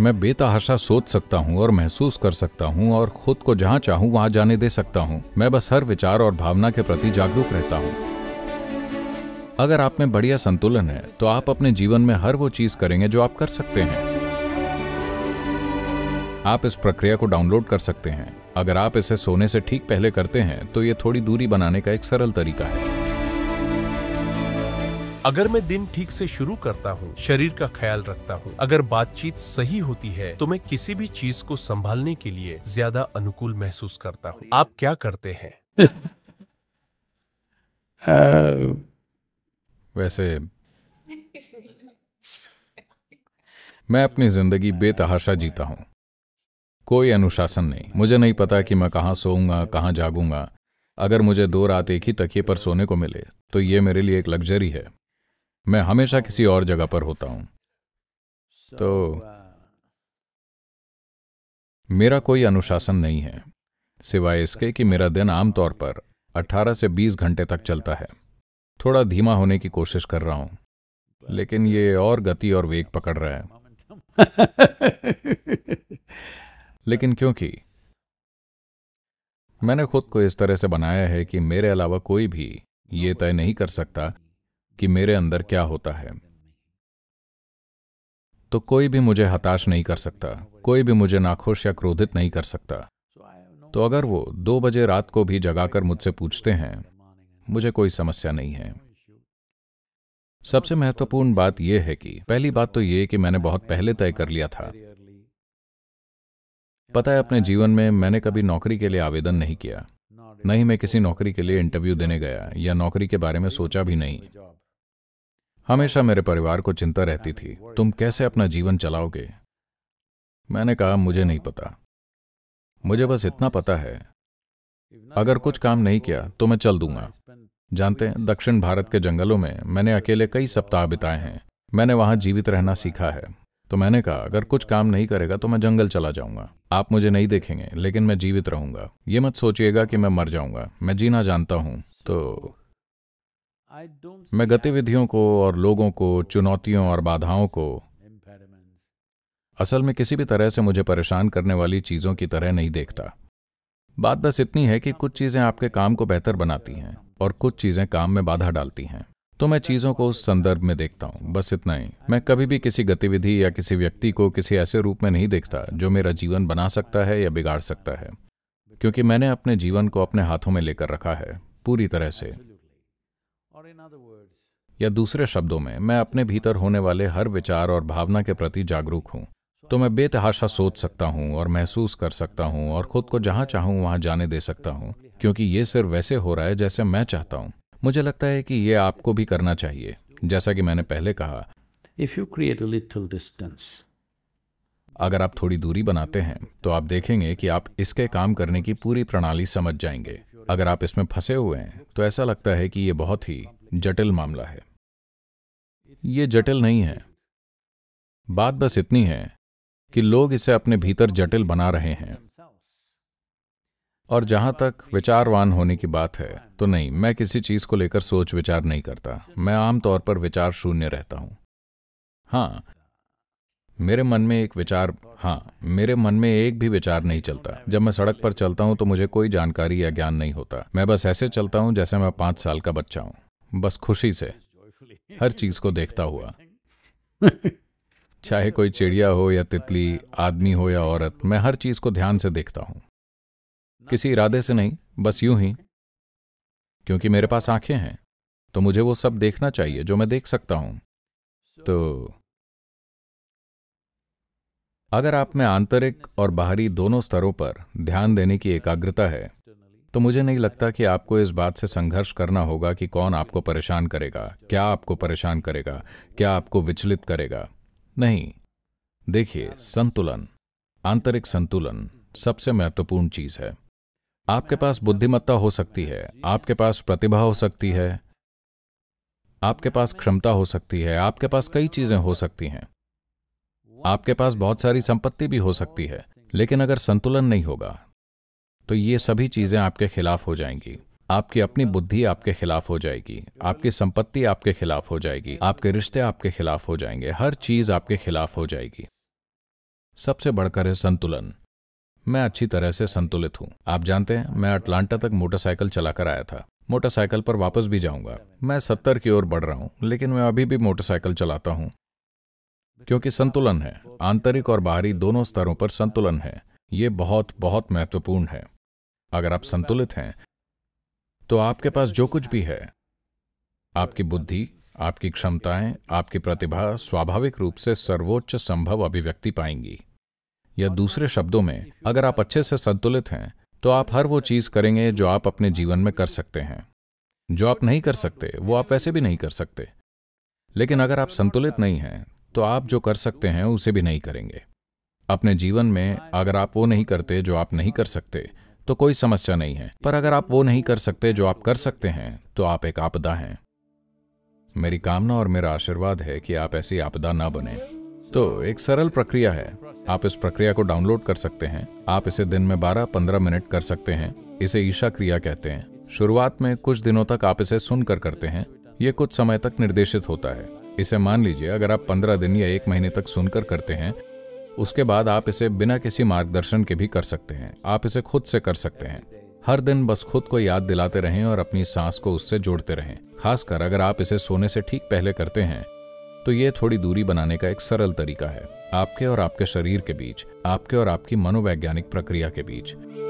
मैं बेतहाशा सोच सकता हूँ और महसूस कर सकता हूँ और खुद को जहाँ चाहूँ वहाँ जाने दे सकता हूँ मैं बस हर विचार और भावना के प्रति जागरूक रहता हूँ अगर आप में बढ़िया संतुलन है तो आप अपने जीवन में हर वो चीज करेंगे जो आप कर सकते हैं आप इस प्रक्रिया को डाउनलोड कर सकते हैं अगर आप इसे सोने से ठीक पहले करते हैं तो ये थोड़ी दूरी बनाने का एक सरल तरीका है अगर मैं दिन ठीक से शुरू करता हूँ शरीर का ख्याल रखता हूँ अगर बातचीत सही होती है तो मैं किसी भी चीज को संभालने के लिए ज्यादा अनुकूल महसूस करता हूँ आप क्या करते हैं वैसे मैं अपनी जिंदगी बेतहाशा जीता हूँ कोई अनुशासन नहीं मुझे नहीं पता कि मैं कहाँ सोऊंगा कहाँ जागूंगा अगर मुझे दो रात एक ही तकिए पर सोने को मिले तो ये मेरे लिए एक लग्जरी है मैं हमेशा किसी और जगह पर होता हूं तो मेरा कोई अनुशासन नहीं है सिवाय इसके कि मेरा दिन आमतौर पर 18 से 20 घंटे तक चलता है थोड़ा धीमा होने की कोशिश कर रहा हूं लेकिन ये और गति और वेग पकड़ रहा है लेकिन क्योंकि मैंने खुद को इस तरह से बनाया है कि मेरे अलावा कोई भी ये तय नहीं कर सकता कि मेरे अंदर क्या होता है तो कोई भी मुझे हताश नहीं कर सकता कोई भी मुझे नाखुश या क्रोधित नहीं कर सकता तो अगर वो दो बजे रात को भी जगाकर मुझसे पूछते हैं मुझे कोई समस्या नहीं है सबसे महत्वपूर्ण बात यह है कि पहली बात तो ये कि मैंने बहुत पहले तय कर लिया था पता है अपने जीवन में मैंने कभी नौकरी के लिए आवेदन नहीं किया नहीं मैं किसी नौकरी के लिए इंटरव्यू देने गया या नौकरी के बारे में सोचा भी नहीं हमेशा मेरे परिवार को चिंता रहती थी तुम कैसे अपना जीवन चलाओगे मैंने कहा मुझे नहीं पता मुझे बस इतना पता है अगर कुछ काम नहीं किया तो मैं चल दूंगा जानते हैं दक्षिण भारत के जंगलों में मैंने अकेले कई सप्ताह बिताए हैं मैंने वहां जीवित रहना सीखा है तो मैंने कहा अगर कुछ काम नहीं करेगा तो मैं जंगल चला जाऊंगा आप मुझे नहीं देखेंगे लेकिन मैं जीवित रहूंगा ये मत सोचिएगा कि मैं मर जाऊंगा मैं जीना जानता हूं तो मैं गतिविधियों को और लोगों को चुनौतियों और बाधाओं को असल में किसी भी तरह से मुझे परेशान करने वाली चीज़ों की तरह नहीं देखता बात बस इतनी है कि कुछ चीज़ें आपके काम को बेहतर बनाती हैं और कुछ चीज़ें काम में बाधा डालती हैं तो मैं चीज़ों को उस संदर्भ में देखता हूँ बस इतना ही मैं कभी भी किसी गतिविधि या किसी व्यक्ति को किसी ऐसे रूप में नहीं देखता जो मेरा जीवन बना सकता है या बिगाड़ सकता है क्योंकि मैंने अपने जीवन को अपने हाथों में लेकर रखा है पूरी तरह से या दूसरे शब्दों में मैं अपने भीतर होने वाले हर विचार और भावना के प्रति जागरूक हूँ तो मैं बेतहाशा सोच सकता हूँ और महसूस कर सकता हूँ और खुद को जहाँ चाहूँ वहाँ जाने दे सकता हूँ क्योंकि ये सिर्फ वैसे हो रहा है जैसे मैं चाहता हूँ मुझे लगता है कि ये आपको भी करना चाहिए जैसा कि मैंने पहले कहा if you create little little distance अगर आप थोड़ी दूरी बनाते हैं तो आप देखेंगे कि आप इसके काम करने की पूरी प्रणाली समझ जाएंगे अगर आप इसमें फंसे हुए हैं तो ऐसा लगता है कि यह बहुत ही जटिल मामला है ये जटिल नहीं है बात बस इतनी है कि लोग इसे अपने भीतर जटिल बना रहे हैं और जहां तक विचारवान होने की बात है तो नहीं मैं किसी चीज को लेकर सोच विचार नहीं करता मैं आमतौर पर विचार शून्य रहता हूं हां मेरे मन में एक विचार हाँ मेरे मन में एक भी विचार नहीं चलता जब मैं सड़क पर चलता हूँ तो मुझे कोई जानकारी या ज्ञान नहीं होता मैं बस ऐसे चलता हूँ जैसे मैं पांच साल का बच्चा हूँ बस खुशी से हर चीज को देखता हुआ चाहे कोई चिड़िया हो या तितली आदमी हो या औरत मैं हर चीज को ध्यान से देखता हूँ किसी इरादे से नहीं बस यूं ही क्योंकि मेरे पास आंखें हैं तो मुझे वो सब देखना चाहिए जो मैं देख सकता हूँ तो अगर आप में आंतरिक और बाहरी दोनों स्तरों पर ध्यान देने की एकाग्रता है तो मुझे नहीं लगता कि आपको इस बात से संघर्ष करना होगा कि कौन आपको परेशान करेगा क्या आपको परेशान करेगा क्या आपको विचलित करेगा नहीं देखिए संतुलन आंतरिक संतुलन सबसे महत्वपूर्ण चीज है आपके पास बुद्धिमत्ता हो सकती है आपके पास प्रतिभा हो सकती है आपके पास क्षमता हो सकती है आपके पास कई चीजें हो सकती हैं आपके पास बहुत सारी संपत्ति भी हो सकती है लेकिन अगर संतुलन नहीं होगा तो ये सभी चीजें आपके खिलाफ हो जाएंगी आपकी अपनी बुद्धि आपके खिलाफ हो जाएगी आपकी संपत्ति आपके खिलाफ हो जाएगी आपके रिश्ते आपके खिलाफ हो जाएंगे हर चीज आपके खिलाफ हो जाएगी सबसे बढ़कर है संतुलन मैं अच्छी तरह से संतुलित हूं आप जानते हैं मैं अटलांटा तक मोटरसाइकिल चलाकर आया था मोटरसाइकिल पर वापस भी जाऊंगा मैं सत्तर की ओर बढ़ रहा हूं लेकिन मैं अभी भी मोटरसाइकिल चलाता हूं क्योंकि संतुलन है आंतरिक और बाहरी दोनों स्तरों पर संतुलन है ये बहुत बहुत महत्वपूर्ण है अगर आप संतुलित हैं तो आपके पास जो कुछ भी है आपकी बुद्धि आपकी क्षमताएं आपकी प्रतिभा स्वाभाविक रूप से सर्वोच्च संभव अभिव्यक्ति पाएंगी या दूसरे शब्दों में अगर आप अच्छे से संतुलित हैं तो आप हर वो चीज करेंगे जो आप अपने जीवन में कर सकते हैं जो आप नहीं कर सकते वो आप वैसे भी नहीं कर सकते लेकिन अगर आप संतुलित नहीं हैं तो आप जो कर सकते हैं उसे भी नहीं करेंगे अपने जीवन में अगर आप वो नहीं करते जो आप नहीं कर सकते तो कोई समस्या नहीं है पर अगर आप वो नहीं कर सकते जो आप कर सकते हैं तो आप एक आपदा हैं मेरी कामना और मेरा आशीर्वाद है कि आप ऐसी आपदा ना बने तो एक सरल प्रक्रिया है आप इस प्रक्रिया को डाउनलोड कर सकते हैं आप इसे दिन में 12-15 मिनट कर सकते हैं इसे ईशा क्रिया कहते हैं शुरुआत में कुछ दिनों तक आप इसे सुनकर करते हैं ये कुछ समय तक निर्देशित होता है इसे मान लीजिए अगर आप पंद्रह दिन या एक महीने तक सुनकर करते हैं उसके बाद आप इसे बिना किसी मार्गदर्शन के भी कर सकते हैं आप इसे खुद से कर सकते हैं हर दिन बस खुद को याद दिलाते रहें और अपनी सांस को उससे जोड़ते रहें खासकर अगर आप इसे सोने से ठीक पहले करते हैं तो ये थोड़ी दूरी बनाने का एक सरल तरीका है आपके और आपके शरीर के बीच आपके और आपकी मनोवैज्ञानिक प्रक्रिया के बीच